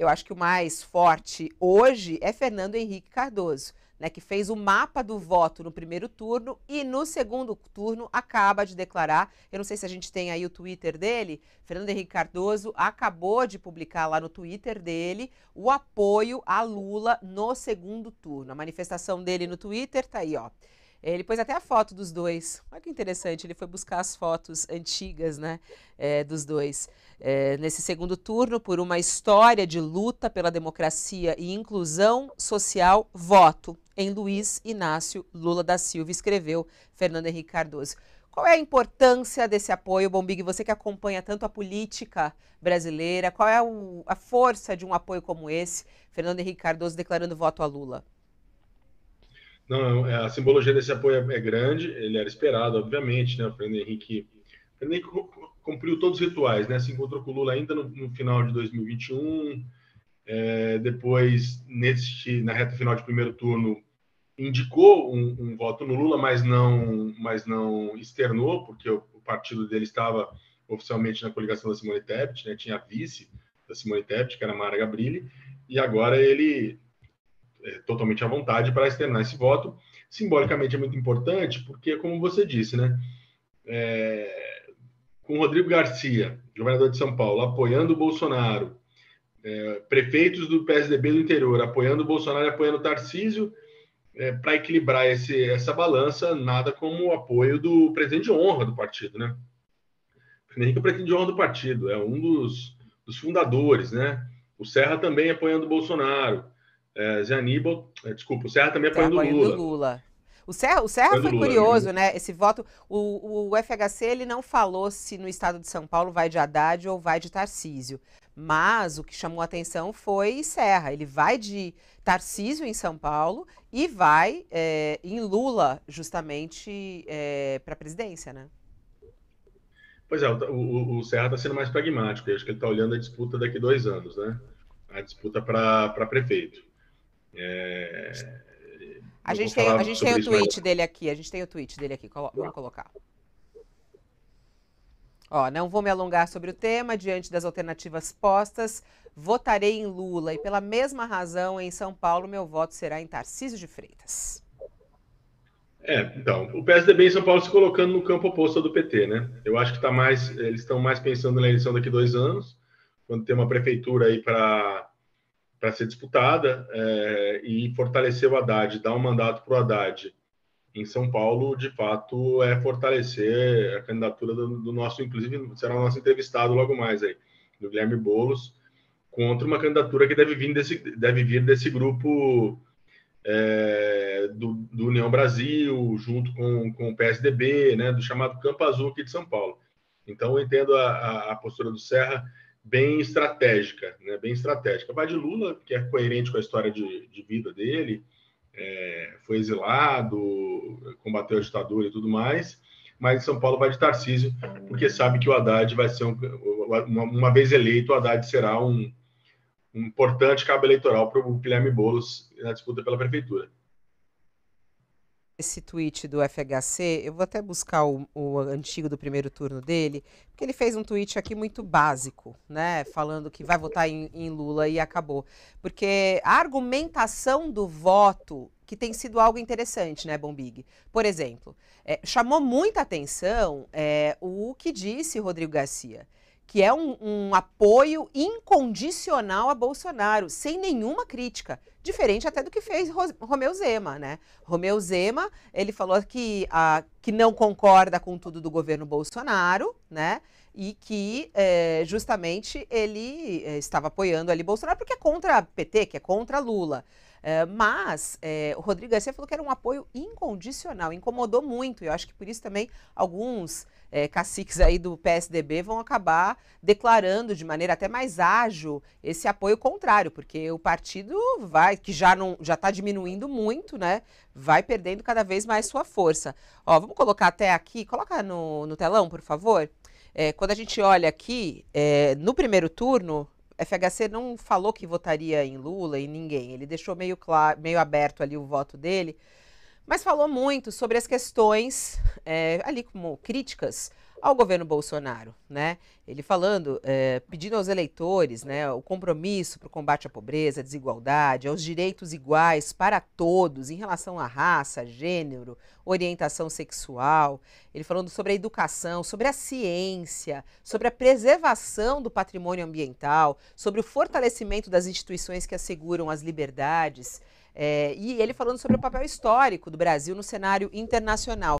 eu acho que o mais forte hoje é Fernando Henrique Cardoso, né, que fez o mapa do voto no primeiro turno e no segundo turno acaba de declarar. Eu não sei se a gente tem aí o Twitter dele. Fernando Henrique Cardoso acabou de publicar lá no Twitter dele o apoio a Lula no segundo turno. A manifestação dele no Twitter tá aí, ó. É, ele pôs até a foto dos dois. Olha que interessante, ele foi buscar as fotos antigas né, é, dos dois. É, nesse segundo turno, por uma história de luta pela democracia e inclusão social, voto em Luiz Inácio Lula da Silva, escreveu Fernando Henrique Cardoso. Qual é a importância desse apoio, Bombig? Você que acompanha tanto a política brasileira, qual é o, a força de um apoio como esse? Fernando Henrique Cardoso declarando voto a Lula. Não, é é, a simbologia desse apoio é, é, grande, ele era esperado, obviamente, né? O Fernando Henrique, Fernando Henrique cumpriu todos os rituais, né? Se encontrou com o Lula ainda no, no final de 2021, é, depois, neste, na reta final de primeiro turno, indicou um, um, voto no Lula, mas não, mas não externou, porque o, o partido dele estava oficialmente na coligação da Simone Tebet, né? tinha a vice da Simone Tebet, que era Mara Gabrilli, e agora ele é, totalmente à vontade para externar esse voto. Simbolicamente é muito importante, porque, como você disse, né? É, com Rodrigo Garcia, governador de São Paulo, apoiando o Bolsonaro, é, prefeitos do PSDB do interior apoiando o Bolsonaro e apoiando o Tarcísio, é, para equilibrar esse, essa balança, nada como o apoio do presidente de honra do partido, né? Nem que é o presidente de honra do partido, é um dos, dos fundadores, né? O Serra também apoiando o Bolsonaro. É, Aníbal, é, desculpa, o Serra também é apoiando o Lula. Lula. O Serra, o Serra foi Lula, curioso, né? Esse voto. O, o FHC ele não falou se no estado de São Paulo vai de Haddad ou vai de Tarcísio. Mas o que chamou atenção foi Serra. Ele vai de Tarcísio em São Paulo e vai é, em Lula, justamente, é, para a presidência, né? Pois é, o, o Serra está sendo mais pragmático. Eu acho que ele está olhando a disputa daqui dois anos, né? A disputa para prefeito. É... A, gente tem, a gente tem, o tweet mais... dele aqui, a gente tem o tweet dele aqui, Colo vamos tá. colocar. Ó, não vou me alongar sobre o tema, diante das alternativas postas, votarei em Lula e pela mesma razão em São Paulo meu voto será em Tarcísio de Freitas. É, então, o PSDB em São Paulo se colocando no campo oposto do PT, né? Eu acho que tá mais, eles estão mais pensando na eleição daqui dois anos, quando tem uma prefeitura aí para para ser disputada é, e fortalecer o Haddad, dar um mandato para o Haddad em São Paulo, de fato, é fortalecer a candidatura do, do, nosso, inclusive será o nosso entrevistado logo mais aí, do Guilherme Bolos, contra uma candidatura que deve vir desse, deve vir desse grupo é, do, do, União Brasil, junto com, com o PSDB, né, do chamado Campo Azul aqui de São Paulo. Então, eu entendo a, a, a postura do Serra bem estratégica, né? bem estratégica. Vai de Lula, que é coerente com a história de, de vida dele, é, foi exilado, combateu a ditadura e tudo mais, mas São Paulo vai de Tarcísio, porque sabe que o Haddad vai ser, um, uma, uma, vez eleito, o Haddad será um, um importante cabo eleitoral para o Guilherme Boulos na disputa pela prefeitura esse tweet do FHC, eu vou até buscar o, o, antigo do primeiro turno dele, porque ele fez um tweet aqui muito básico, né? Falando que vai votar em, em Lula e acabou. Porque a argumentação do voto que tem sido algo interessante, né, Bombig? Por exemplo, é, chamou muita atenção é, o que disse Rodrigo Garcia que é um, um, apoio incondicional a Bolsonaro, sem nenhuma crítica, diferente até do que fez Romeu Zema, né? Romeu Zema, ele falou que, ah, que não concorda com tudo do governo Bolsonaro, né? e que é, justamente ele é, estava apoiando ali Bolsonaro porque é contra PT, que é contra Lula. É, mas é, o Rodrigo Garcia falou que era um apoio incondicional, incomodou muito. E eu acho que por isso também alguns é, caciques aí do PSDB vão acabar declarando de maneira até mais ágil esse apoio contrário, porque o partido vai, que já não já está diminuindo muito, né? Vai perdendo cada vez mais sua força. Ó, vamos colocar até aqui, coloca no, no telão, por favor. É, quando a gente olha aqui, é, no primeiro turno, FHC não falou que votaria em Lula e ninguém. Ele deixou meio, claro, meio aberto ali o voto dele, mas falou muito sobre as questões é, ali como críticas ao governo Bolsonaro, né? Ele falando, é, pedindo aos eleitores, né, o compromisso para o combate à pobreza, à desigualdade, aos direitos iguais para todos em relação à raça, gênero, orientação sexual. Ele falando sobre a educação, sobre a ciência, sobre a preservação do patrimônio ambiental, sobre o fortalecimento das instituições que asseguram as liberdades. É, e ele falando sobre o papel histórico do Brasil no cenário internacional.